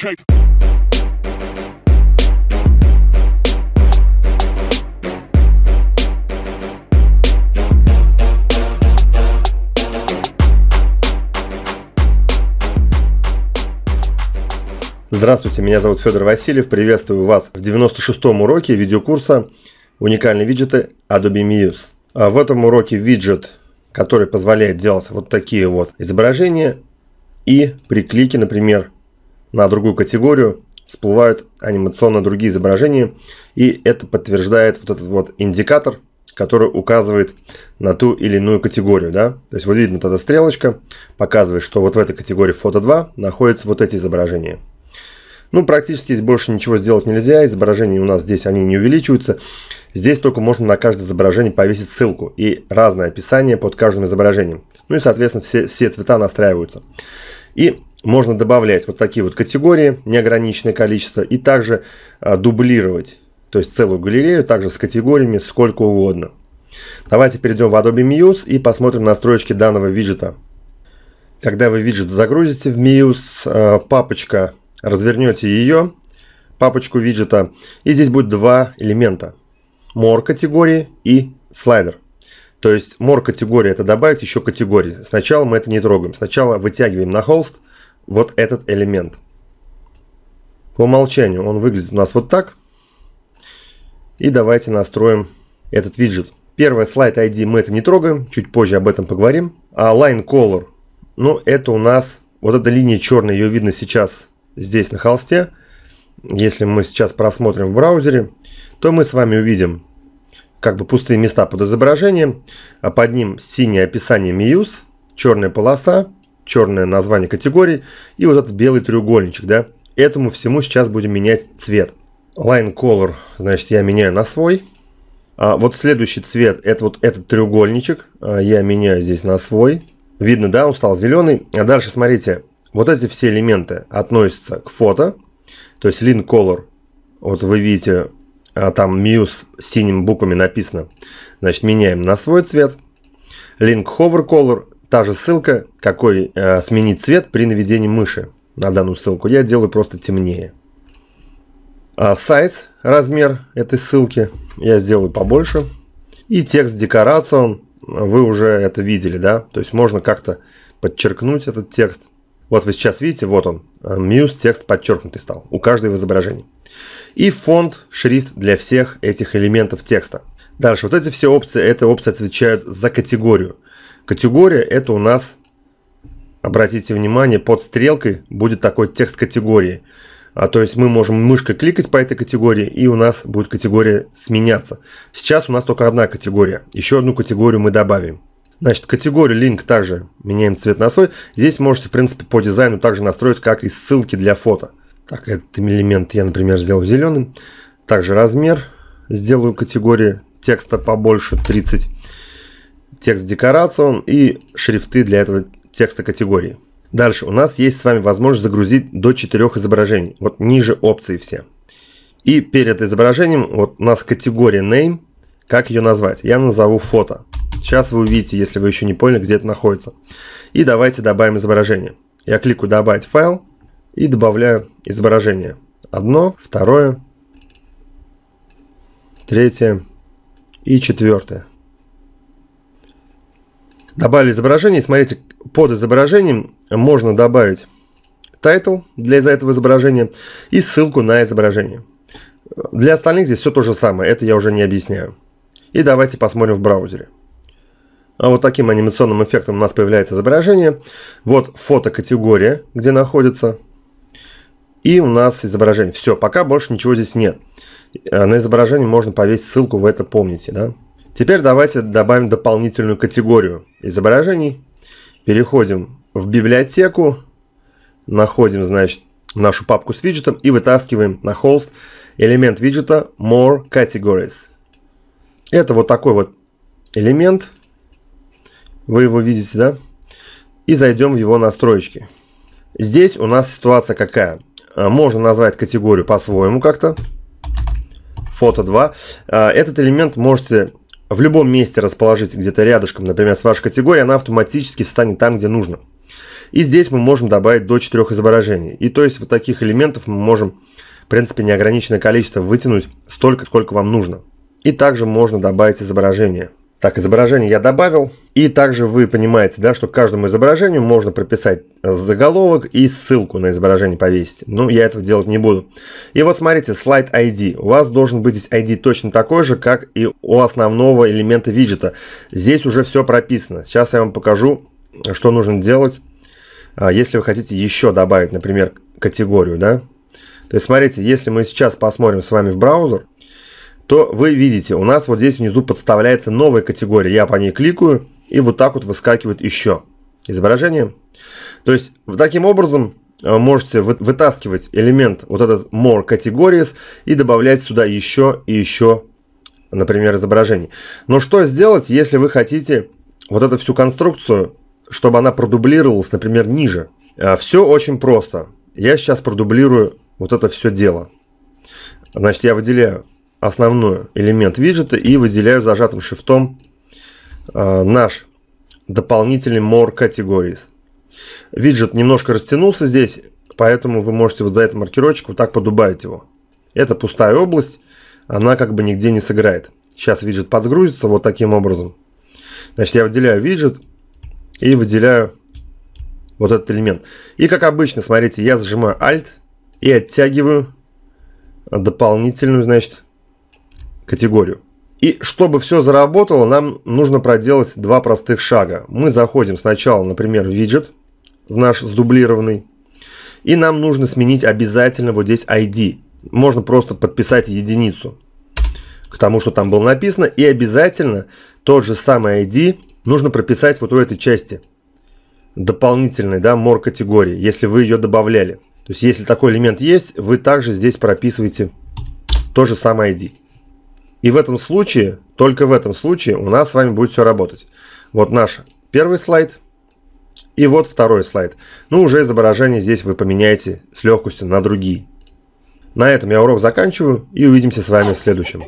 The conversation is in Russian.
cake. Здравствуйте, меня зовут Федор Васильев. Приветствую вас в 96-м уроке видеокурса «Уникальные виджеты Adobe Muse». А в этом уроке виджет, который позволяет делать вот такие вот изображения и при клике, например, на другую категорию, всплывают анимационно другие изображения, и это подтверждает вот этот вот индикатор, который указывает на ту или иную категорию. Да? То есть вот видно вот эта стрелочка, показывает, что вот в этой категории фото 2 находятся вот эти изображения. Ну, практически здесь больше ничего сделать нельзя, изображения у нас здесь, они не увеличиваются. Здесь только можно на каждое изображение повесить ссылку и разное описание под каждым изображением. Ну и, соответственно, все, все цвета настраиваются. И можно добавлять вот такие вот категории, неограниченное количество, и также а, дублировать, то есть целую галерею, также с категориями сколько угодно. Давайте перейдем в Adobe Muse и посмотрим настройки данного виджета. Когда вы виджет загрузите в Muse, а, папочка, развернете ее, папочку виджета, и здесь будет два элемента. More категории и слайдер. То есть more категории это добавить еще категории. Сначала мы это не трогаем. Сначала вытягиваем на холст, вот этот элемент. По умолчанию он выглядит у нас вот так. И давайте настроим этот виджет. Первое, слайд ID мы это не трогаем, чуть позже об этом поговорим. А line color, ну это у нас, вот эта линия черная, ее видно сейчас здесь на холсте. Если мы сейчас просмотрим в браузере, то мы с вами увидим как бы пустые места под изображением, а под ним синее описание Muse, черная полоса, черное название категории и вот этот белый треугольничек, да. Этому всему сейчас будем менять цвет. Line Color, значит, я меняю на свой. А вот следующий цвет, это вот этот треугольничек, а, я меняю здесь на свой. Видно, да, он стал зеленый. А дальше, смотрите, вот эти все элементы относятся к фото, то есть Line Color, вот вы видите, а, там Muse синими буквами написано, значит, меняем на свой цвет. Link Hover Color та же ссылка, какой э, сменить цвет при наведении мыши на данную ссылку. Я делаю просто темнее. А size, размер этой ссылки, я сделаю побольше. И текст декорацион, вы уже это видели, да? То есть можно как-то подчеркнуть этот текст. Вот вы сейчас видите, вот он, э, Muse текст подчеркнутый стал у каждого изображения. И фонд, шрифт для всех этих элементов текста. Дальше, вот эти все опции, это опции отвечают за категорию – Категория это у нас, обратите внимание, под стрелкой будет такой текст категории. А, то есть мы можем мышкой кликать по этой категории, и у нас будет категория сменяться. Сейчас у нас только одна категория. Еще одну категорию мы добавим. Значит, категорию link также меняем цвет на свой. Здесь можете, в принципе, по дизайну также настроить, как и ссылки для фото. Так, этот элемент я, например, сделал зеленым. Также размер. Сделаю категории текста побольше 30 текст декорацион и шрифты для этого текста категории. Дальше у нас есть с вами возможность загрузить до 4 изображений. Вот ниже опции все. И перед изображением вот у нас категория name. Как ее назвать? Я назову фото. Сейчас вы увидите, если вы еще не поняли, где это находится. И давайте добавим изображение. Я кликаю добавить файл и добавляю изображение. Одно, второе, третье и четвертое. Добавили изображение, смотрите, под изображением можно добавить title для из этого изображения и ссылку на изображение. Для остальных здесь все то же самое, это я уже не объясняю. И давайте посмотрим в браузере. А вот таким анимационным эффектом у нас появляется изображение. Вот фотокатегория, где находится. И у нас изображение. Все, пока больше ничего здесь нет. Э, на изображение можно повесить ссылку, вы это помните, да? Теперь давайте добавим дополнительную категорию изображений. Переходим в библиотеку, находим, значит, нашу папку с виджетом и вытаскиваем на холст элемент виджета More Categories. Это вот такой вот элемент. Вы его видите, да? И зайдем в его настройки. Здесь у нас ситуация какая? А, можно назвать категорию по-своему как-то. Фото 2. А, этот элемент можете в любом месте расположить где-то рядышком, например, с вашей категорией, она автоматически встанет там, где нужно. И здесь мы можем добавить до 4 изображений. И то есть вот таких элементов мы можем, в принципе, неограниченное количество вытянуть столько, сколько вам нужно. И также можно добавить изображение – так, изображение я добавил. И также вы понимаете, да, что к каждому изображению можно прописать заголовок и ссылку на изображение повесить. Но я этого делать не буду. И вот смотрите, слайд ID. У вас должен быть здесь ID точно такой же, как и у основного элемента виджета. Здесь уже все прописано. Сейчас я вам покажу, что нужно делать, а, если вы хотите еще добавить, например, категорию, да. То есть смотрите, если мы сейчас посмотрим с вами в браузер, то вы видите, у нас вот здесь внизу подставляется новая категория. Я по ней кликаю, и вот так вот выскакивает еще изображение. То есть, вот таким образом э, можете вытаскивать элемент вот этот more categories и добавлять сюда еще и еще, например, изображений. Но что сделать, если вы хотите вот эту всю конструкцию, чтобы она продублировалась, например, ниже? Э, все очень просто. Я сейчас продублирую вот это все дело. Значит, я выделяю основной элемент виджета и выделяю зажатым шифтом а, наш дополнительный More Categories. Виджет немножко растянулся здесь, поэтому вы можете вот за этот маркировочек вот так подубавить его. Это пустая область, она как бы нигде не сыграет. Сейчас виджет подгрузится вот таким образом. Значит, я выделяю виджет и выделяю вот этот элемент. И как обычно, смотрите, я зажимаю Alt и оттягиваю дополнительную, значит, категорию. И чтобы все заработало, нам нужно проделать два простых шага. Мы заходим сначала, например, в виджет, в наш сдублированный, и нам нужно сменить обязательно вот здесь ID. Можно просто подписать единицу к тому, что там было написано, и обязательно тот же самый ID нужно прописать вот у этой части дополнительной, да, more категории, если вы ее добавляли. То есть, если такой элемент есть, вы также здесь прописываете то же самое ID. И в этом случае, только в этом случае у нас с вами будет все работать. Вот наш первый слайд и вот второй слайд. Ну, уже изображение здесь вы поменяете с легкостью на другие. На этом я урок заканчиваю и увидимся с вами в следующем.